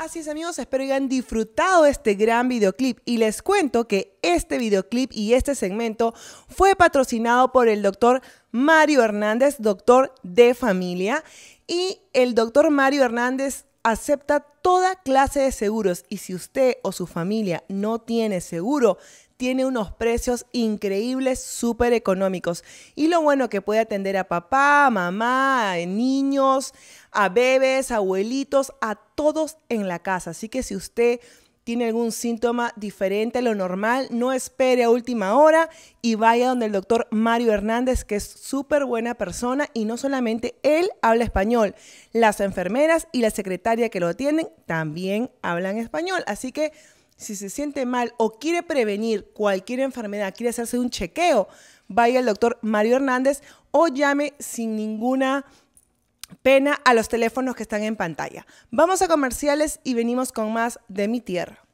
Así es amigos, espero que hayan disfrutado este gran videoclip y les cuento que este videoclip y este segmento fue patrocinado por el doctor Mario Hernández, doctor de familia, y el doctor Mario Hernández acepta toda clase de seguros y si usted o su familia no tiene seguro, tiene unos precios increíbles, súper económicos. Y lo bueno que puede atender a papá, mamá, niños, a bebés, abuelitos, a todos en la casa. Así que si usted tiene algún síntoma diferente a lo normal, no espere a última hora y vaya donde el doctor Mario Hernández, que es súper buena persona y no solamente él habla español, las enfermeras y la secretaria que lo atienden también hablan español. Así que si se siente mal o quiere prevenir cualquier enfermedad, quiere hacerse un chequeo, vaya al doctor Mario Hernández o llame sin ninguna pena a los teléfonos que están en pantalla. Vamos a comerciales y venimos con más de mi tierra.